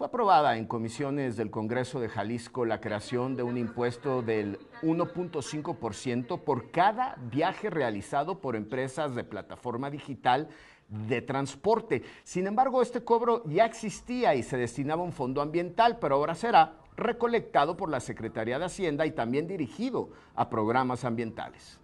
Fue aprobada en comisiones del Congreso de Jalisco la creación de un impuesto del 1.5% por cada viaje realizado por empresas de plataforma digital de transporte. Sin embargo, este cobro ya existía y se destinaba a un fondo ambiental, pero ahora será recolectado por la Secretaría de Hacienda y también dirigido a programas ambientales.